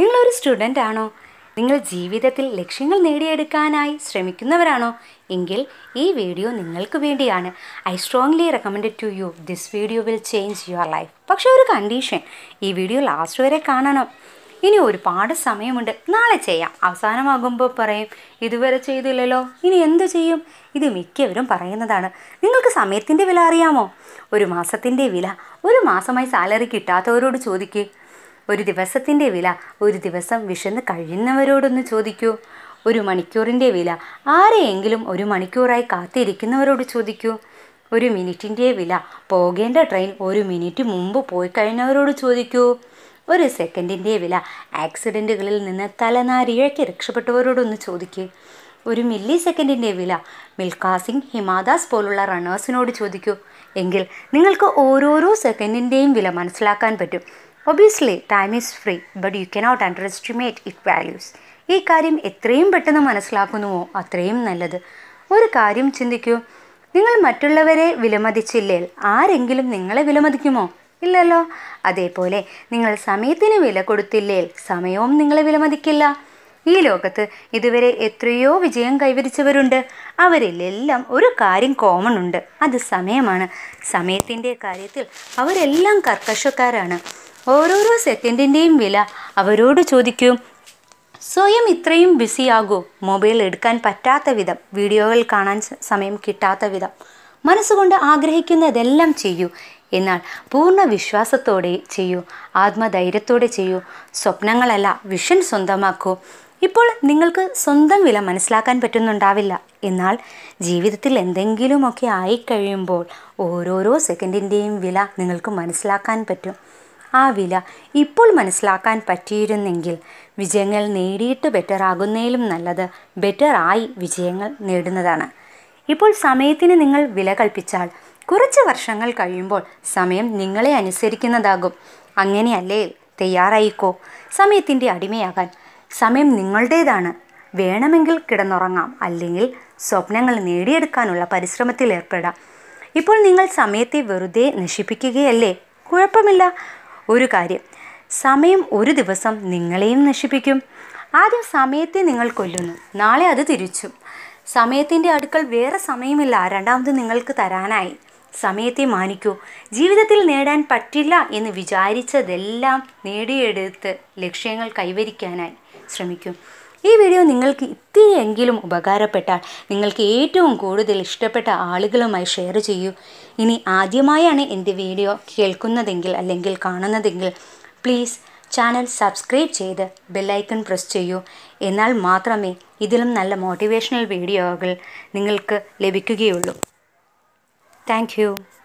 നിങ്ങളൊരു സ്റ്റുഡൻ്റ് ആണോ നിങ്ങൾ ജീവിതത്തിൽ ലക്ഷ്യങ്ങൾ നേടിയെടുക്കാനായി ശ്രമിക്കുന്നവരാണോ എങ്കിൽ ഈ വീഡിയോ നിങ്ങൾക്ക് വേണ്ടിയാണ് I strongly recommend to you this video will change your life പക്ഷേ ഒരു കണ്ടീഷൻ ഈ വീഡിയോ ലാസ്റ്റ് വരെ കാണണം ഇനി ഒരുപാട് സമയമുണ്ട് നാളെ ചെയ്യാം അവസാനമാകുമ്പോൾ പറയും ഇതുവരെ ചെയ്തില്ലല്ലോ ഇനി എന്തു ചെയ്യും ഇത് മിക്കവരും പറയുന്നതാണ് നിങ്ങൾക്ക് സമയത്തിൻ്റെ വില അറിയാമോ ഒരു മാസത്തിൻ്റെ വില ഒരു മാസമായി സാലറി കിട്ടാത്തവരോട് ചോദിക്കുക ഒരു ദിവസത്തിൻ്റെ വില ഒരു ദിവസം വിശന്ന് കഴിയുന്നവരോടൊന്ന് ചോദിക്കൂ ഒരു മണിക്കൂറിൻ്റെ വില ആരെയെങ്കിലും ഒരു മണിക്കൂറായി കാത്തിരിക്കുന്നവരോട് ചോദിക്കൂ ഒരു മിനിറ്റിൻ്റെ വില പോകേണ്ട ട്രെയിൻ ഒരു മിനിറ്റ് മുമ്പ് പോയി കഴിഞ്ഞവരോട് ചോദിക്കൂ ഒരു സെക്കൻഡിൻ്റെ വില ആക്സിഡൻറ്റുകളിൽ നിന്ന് തലനാരിഴയ്ക്ക് രക്ഷപ്പെട്ടവരോടൊന്ന് ചോദിക്കേ ഒരു മില്ലി സെക്കൻഡിൻ്റെ വില മിൽഖാ സിംഗ് ഹിമാദാസ് പോലുള്ള റണ്ണേഴ്സിനോട് ചോദിക്കൂ എങ്കിൽ നിങ്ങൾക്ക് ഓരോരോ സെക്കൻഡിൻ്റെയും വില മനസ്സിലാക്കാൻ പറ്റും obviously time is free but you cannot underestimate it values ഈ കാര്യം എത്രയും പെട്ടെന്ന് മനസ്സിലാക്കുന്നുവോ അത്രയും നല്ലത് ഒരു കാര്യം ചിന്തിക്കൂ നിങ്ങൾ മറ്റുള്ളവരെ വിലമതിച്ചില്ലേൽ ആരെങ്കിലും നിങ്ങളെ വിലമതിക്കുമോ ഇല്ലല്ലോ അതേപോലെ നിങ്ങൾ സമയത്തിന് വില കൊടുത്തില്ലേൽ സമയവും നിങ്ങളെ വിലമതിക്കില്ല ഈ ലോകത്ത് ഇതുവരെ എത്രയോ വിജയം കൈവരിച്ചവരുണ്ട് അവരിലെല്ലാം ഒരു കാര്യം കോമൺ ഉണ്ട് അത് സമയമാണ് സമയത്തിൻ്റെ കാര്യത്തിൽ അവരെല്ലാം കർക്കശക്കാരാണ് ഓരോരോ സെക്കൻഡിൻ്റെയും വില അവരോട് ചോദിക്കും സ്വയം ഇത്രയും ബിസിയാകൂ മൊബൈൽ എടുക്കാൻ പറ്റാത്ത വിധം വീഡിയോകൾ കാണാൻ സമയം കിട്ടാത്ത വിധം മനസ്സുകൊണ്ട് ആഗ്രഹിക്കുന്നതെല്ലാം ചെയ്യൂ എന്നാൽ പൂർണ്ണ വിശ്വാസത്തോടെ ചെയ്യൂ ആത്മധൈര്യത്തോടെ ചെയ്യൂ സ്വപ്നങ്ങളല്ല വിഷൻ സ്വന്തമാക്കൂ ഇപ്പോൾ നിങ്ങൾക്ക് സ്വന്തം വില മനസ്സിലാക്കാൻ പറ്റുന്നുണ്ടാവില്ല എന്നാൽ ജീവിതത്തിൽ എന്തെങ്കിലുമൊക്കെ ആയിക്കഴിയുമ്പോൾ ഓരോരോ സെക്കൻഡിൻ്റെയും വില നിങ്ങൾക്ക് മനസ്സിലാക്കാൻ പറ്റും ആ വില ഇപ്പോൾ മനസ്സിലാക്കാൻ പറ്റിയിരുന്നെങ്കിൽ വിജയങ്ങൾ നേടിയിട്ട് ബെറ്റർ ആകുന്നതിലും നല്ലത് ബെറ്റർ ആയി വിജയങ്ങൾ നേടുന്നതാണ് ഇപ്പോൾ സമയത്തിന് നിങ്ങൾ വില കൽപ്പിച്ചാൽ കുറച്ച് വർഷങ്ങൾ കഴിയുമ്പോൾ സമയം നിങ്ങളെ അനുസരിക്കുന്നതാകും അങ്ങനെയല്ലേ തയ്യാറായിക്കോ സമയത്തിൻ്റെ അടിമയാകാൻ സമയം നിങ്ങളുടേതാണ് വേണമെങ്കിൽ കിടന്നുറങ്ങാം അല്ലെങ്കിൽ സ്വപ്നങ്ങൾ നേടിയെടുക്കാനുള്ള പരിശ്രമത്തിൽ ഏർപ്പെടാം ഇപ്പോൾ നിങ്ങൾ സമയത്തെ വെറുതെ നശിപ്പിക്കുകയല്ലേ കുഴപ്പമില്ല ഒരു കാര്യം സമയം ഒരു ദിവസം നിങ്ങളെയും നശിപ്പിക്കും ആദ്യം സമയത്തെ നിങ്ങൾ കൊല്ലുന്നു നാളെ അത് തിരിച്ചും സമയത്തിൻ്റെ അടുക്കൽ വേറെ സമയമില്ല രണ്ടാമത് നിങ്ങൾക്ക് തരാനായി സമയത്തെ മാനിക്കൂ ജീവിതത്തിൽ നേടാൻ പറ്റില്ല എന്ന് വിചാരിച്ചതെല്ലാം നേടിയെടുത്ത് ലക്ഷ്യങ്ങൾ കൈവരിക്കാനായി ശ്രമിക്കും ഈ വീഡിയോ നിങ്ങൾക്ക് ഇത്തിരിയെങ്കിലും ഉപകാരപ്പെട്ടാൽ നിങ്ങൾക്ക് ഏറ്റവും കൂടുതൽ ഇഷ്ടപ്പെട്ട ആളുകളുമായി ഷെയർ ചെയ്യൂ ഇനി ആദ്യമായാണ് എൻ്റെ വീഡിയോ കേൾക്കുന്നതെങ്കിൽ അല്ലെങ്കിൽ കാണുന്നതെങ്കിൽ പ്ലീസ് ചാനൽ സബ്സ്ക്രൈബ് ചെയ്ത് ബെല്ലൈക്കൺ പ്രസ് ചെയ്യൂ എന്നാൽ മാത്രമേ ഇതിലും നല്ല മോട്ടിവേഷണൽ വീഡിയോകൾ നിങ്ങൾക്ക് ലഭിക്കുകയുള്ളൂ താങ്ക്